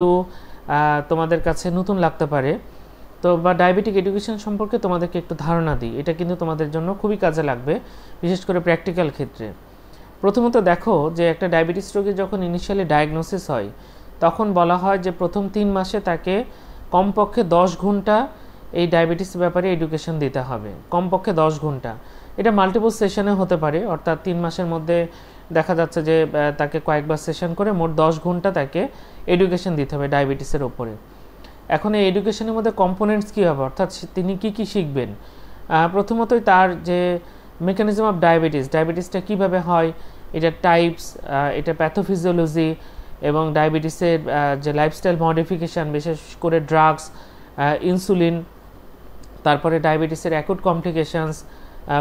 একটু তোমাদের কাছে নতুন লাগতে পারে তো বা ডায়াবেটিক এডুকেশন সম্পর্কে তোমাদেরকে একটু ধারণা দিই এটা কিন্তু তোমাদের জন্য খুবই কাজে লাগবে বিশেষ করে প্র্যাকটিক্যাল ক্ষেত্রে প্রথমত দেখো যে একটা ডায়াবেটিস রোগী যখন ইনিশিয়ালি ডায়াগনোসিস হয় তখন বলা হয় যে প্রথম তিন মাসে তাকে কমপক্ষে দশ ঘন্টা এই ডায়াবেটিস ব্যাপারে এডুকেশন দিতে হবে কমপক্ষে দশ ঘন্টা এটা মাল্টিপল সেশনে হতে পারে অর্থাৎ তিন মাসের মধ্যে দেখা যাচ্ছে যে তাকে কয়েকবার সেশন করে মোট দশ ঘন্টা তাকে এডুকেশন দিতে হবে ডায়াবেটিসের ওপরে এখন এই এডুকেশনের মধ্যে কম্পোনেন্টস কী হবে অর্থাৎ তিনি কি কি শিখবেন প্রথমতই তার যে মেকানিজম অফ ডায়াবেটিস ডায়াবেটিসটা কিভাবে হয় এটা টাইপস এটা প্যাথোফিজিওলজি এবং ডায়াবেটিসের যে লাইফস্টাইল মডিফিকেশান বিশেষ করে ড্রাগস ইনসুলিন তারপরে ডায়াবেটিসের অ্যাকুট কমপ্লিকেশানস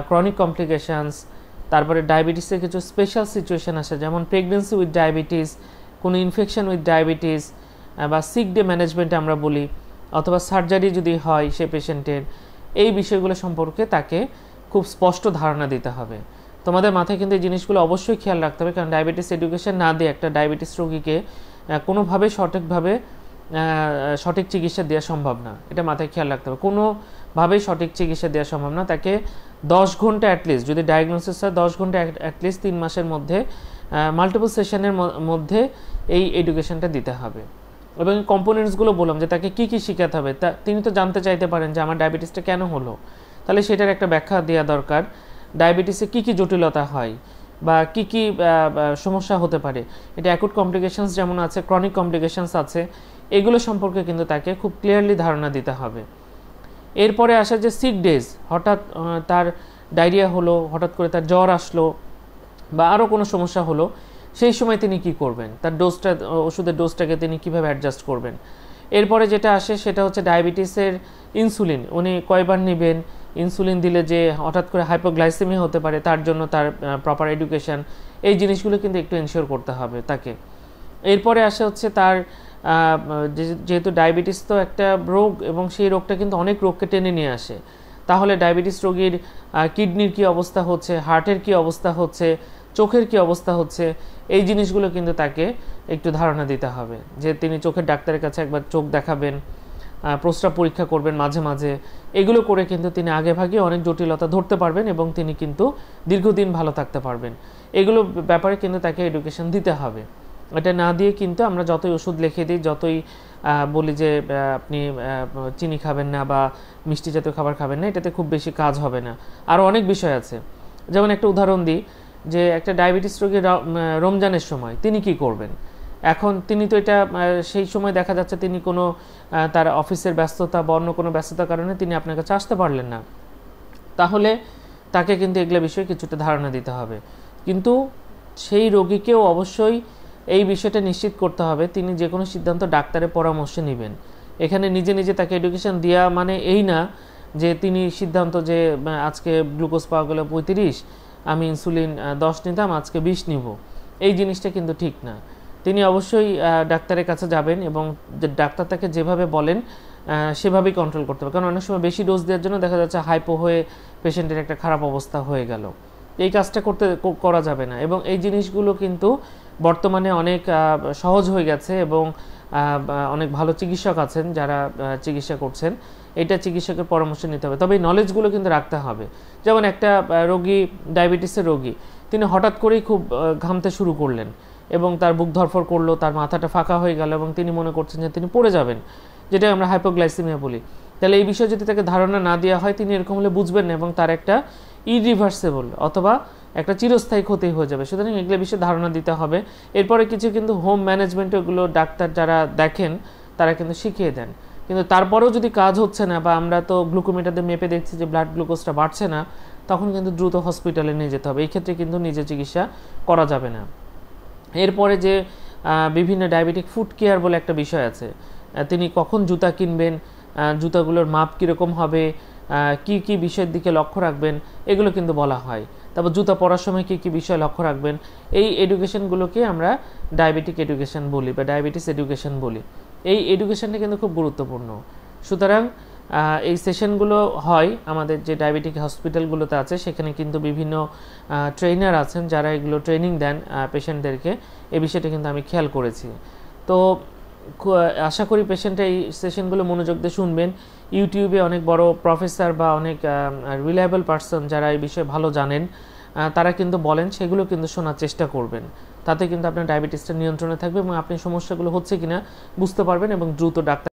ক্রনিক কমপ্লিকেশানস তারপরে ডায়াবেটিসের কিছু স্পেশাল সিচুয়েশান আসে যেমন প্রেগনেন্সি উইথ ডায়াবেটিস কোনো ইনফেকশন উইথ ডায়াবেটিস বা সিক ডে ম্যানেজমেন্ট আমরা বলি অথবা সার্জারি যদি হয় সে পেশেন্টের এই বিষয়গুলো সম্পর্কে তাকে খুব স্পষ্ট ধারণা দিতে হবে তোমাদের মাথায় কিন্তু এই জিনিসগুলো অবশ্যই খেয়াল রাখতে হবে কারণ ডায়াবেটিস এডুকেশান না দিয়ে একটা ডায়াবেটিস রোগীকে কোনোভাবে সঠিকভাবে সঠিক চিকিৎসা দেওয়া সম্ভব না এটা মাথায় খেয়াল রাখতে হবে কোনোভাবেই সঠিক চিকিৎসা দেওয়া সম্ভব না তাকে দশ ঘন্টা অ্যাটলিস্ট যদি ডায়াগনোসিস হয় দশ ঘন্টা অ্যাটলিস্ট তিন মাসের মধ্যে মাল্টিপল সেশনের মধ্যে এই এডুকেশনটা দিতে হবে এবং কম্পোনেন্টসগুলো বললাম যে তাকে কি কি শেখাতে হবে তা তিনি তো জানতে চাইতে পারেন যে আমার ডায়াবেটিসটা কেন হলো তাহলে সেটার একটা ব্যাখ্যা দেওয়া দরকার ডায়াবেটিসে কি কি জটিলতা হয় বা কি কি সমস্যা হতে পারে এটা অ্যাকুট কমপ্লিকেশানস যেমন আছে ক্রনিক কমপ্লিকেশানস আছে এগুলো সম্পর্কে কিন্তু তাকে খুব ক্লিয়ারলি ধারণা দিতে হবে এরপরে আসা যে সিক ডেজ হঠাৎ তার ডায়রিয়া হলো হঠাৎ করে তার জ্বর আসলো বা আরও কোনো সমস্যা হলো সেই সময় তিনি কি করবেন তার ডোজটা ওষুধের ডোজটাকে তিনি কিভাবে অ্যাডজাস্ট করবেন এরপরে যেটা আসে সেটা হচ্ছে ডায়াবেটিসের ইনসুলিন উনি কয়বার নেবেন ইনসুলিন দিলে যে হঠাৎ করে হাইপোগ্লাইসেমি হতে পারে তার জন্য তার প্রপার এডুকেশান এই জিনিসগুলো কিন্তু একটু এনশিওর করতে হবে তাকে এরপরে আসে হচ্ছে তার যেহেতু ডায়াবেটিস তো একটা রোগ এবং সেই রোগটা কিন্তু অনেক রোগকে টেনে নিয়ে আসে তাহলে ডায়াবেটিস রোগীর কিডনির কি অবস্থা হচ্ছে হার্টের কি অবস্থা হচ্ছে চোখের কি অবস্থা হচ্ছে এই জিনিসগুলো কিন্তু তাকে একটু ধারণা দিতে হবে যে তিনি চোখের ডাক্তারের কাছে একবার চোখ দেখাবেন প্রস্রাব পরীক্ষা করবেন মাঝে মাঝে এগুলো করে কিন্তু তিনি আগেভাগে অনেক জটিলতা ধরতে পারবেন এবং তিনি কিন্তু দীর্ঘদিন ভালো থাকতে পারবেন এগুলো ব্যাপারে কিন্তু তাকে এডুকেশন দিতে হবে এটা না দিয়ে কিন্তু আমরা যতই ওষুধ লিখে দিই যতই বলি যে আপনি চিনি খাবেন না বা মিষ্টি জাতীয় খাবার খাবেন না এটাতে খুব বেশি কাজ হবে না আরও অনেক বিষয় আছে যেমন একটা উদাহরণ দিই যে একটা ডায়াবেটিস রোগী রমজানের সময় তিনি কি করবেন এখন তিনি তো এটা সেই সময় দেখা যাচ্ছে তিনি কোনো তার অফিসের ব্যস্ততা বা অন্য কোনো ব্যস্ততার কারণে তিনি আপনার কাছে আসতে পারলেন না তাহলে তাকে কিন্তু এগুলো বিষয়ে কিছুটা ধারণা দিতে হবে কিন্তু সেই রোগীকেও অবশ্যই এই বিষয়টা নিশ্চিত করতে হবে তিনি যে কোনো সিদ্ধান্ত ডাক্তারের পরামর্শ নেবেন এখানে নিজে নিজে তাকে এডুকেশন দেওয়া মানে এই না যে তিনি সিদ্ধান্ত যে আজকে গ্লুকোজ পাওয়া গেলো পঁয়ত্রিশ আমি ইনসুলিন দশ নিতাম আজকে বিশ নিব এই জিনিসটা কিন্তু ঠিক না তিনি অবশ্যই ডাক্তারের কাছে যাবেন এবং ডাক্তার তাকে যেভাবে বলেন সেভাবেই কন্ট্রোল করতে হবে কারণ অনেক সময় বেশি ডোজ দেওয়ার জন্য দেখা যাচ্ছে হাইপো হয়ে পেশেন্টের একটা খারাপ অবস্থা হয়ে গেল এই কাজটা করতে করা যাবে না এবং এই জিনিসগুলো কিন্তু বর্তমানে অনেক সহজ হয়ে গেছে এবং অনেক ভালো চিকিৎসক আছেন যারা চিকিৎসা করছেন এটা চিকিৎসকের পরামর্শ নিতে হবে তবে এই নলেজগুলো কিন্তু রাখতে হবে যেমন একটা রোগী ডায়াবেটিসের রোগী তিনি হঠাৎ করেই খুব ঘামতে শুরু করলেন এবং তার বুক ধরফর করলো তার মাথাটা ফাঁকা হয়ে গেল এবং তিনি মনে করছেন যে তিনি পড়ে যাবেন যেটা আমরা হাইপোগ্লাইসিমিয়া বলি তাহলে এই বিষয়ে যদি তাকে ধারণা না দেওয়া হয় তিনি এরকম হলে বুঝবেন না এবং তার একটা ইরিভার্সেবল অথবা একটা চিরস্থায়ী ক্ষতি হয়ে যাবে সুতরাং এগুলো বিষয়ে ধারণা দিতে হবে এরপরে কিছু কিন্তু হোম ম্যানেজমেন্ট এগুলো ডাক্তার যারা দেখেন তারা কিন্তু শিখিয়ে দেন কিন্তু তারপরেও যদি কাজ হচ্ছে না বা আমরা তো গ্লুকোমিটারে মেপে দেখছি যে ব্লাড গ্লুকোজটা বাড়ছে না তখন কিন্তু দ্রুত হসপিটালে নিয়ে যেতে হবে এই ক্ষেত্রে কিন্তু নিজে চিকিৎসা করা যাবে না এরপরে যে বিভিন্ন ডায়াবেটিক ফুড কেয়ার বলে একটা বিষয় আছে তিনি কখন জুতা কিনবেন জুতাগুলোর মাপ কীরকম হবে কি কি বিষয়ের দিকে লক্ষ্য রাখবেন এগুলো কিন্তু বলা হয় তারপর জুতা পরার সময় কী কী বিষয় লক্ষ্য রাখবেন এই এডুকেশনগুলোকে আমরা ডায়াবেটিক এডুকেশন বলি বা ডায়াবেটিস এডুকেশন বলি এই এডুকেশনটা কিন্তু খুব গুরুত্বপূর্ণ সুতরাং এই সেশনগুলো হয় আমাদের যে ডায়াবেটিক হসপিটালগুলোতে আছে সেখানে কিন্তু বিভিন্ন ট্রেনার আছেন যারা এগুলো ট্রেনিং দেন পেশেন্টদেরকে এই বিষয়টা কিন্তু আমি খেয়াল করেছি তো আশা করি পেশেন্টরা এই সেশনগুলো মনোযোগ দিয়ে শুনবেন ইউটিউবে অনেক বড় প্রফেসর বা অনেক রিলায়েবল পার্সন যারা এই বিষয়ে ভালো জানেন তারা কিন্তু বলেন সেগুলো কিন্তু শোনার চেষ্টা করবেন তাতে কিন্তু আপনার ডায়াবেটিসটা নিয়ন্ত্রণে থাকবে এবং আপনি সমস্যাগুলো হচ্ছে কিনা বুঝতে পারবেন এবং দ্রুত ডাক্তার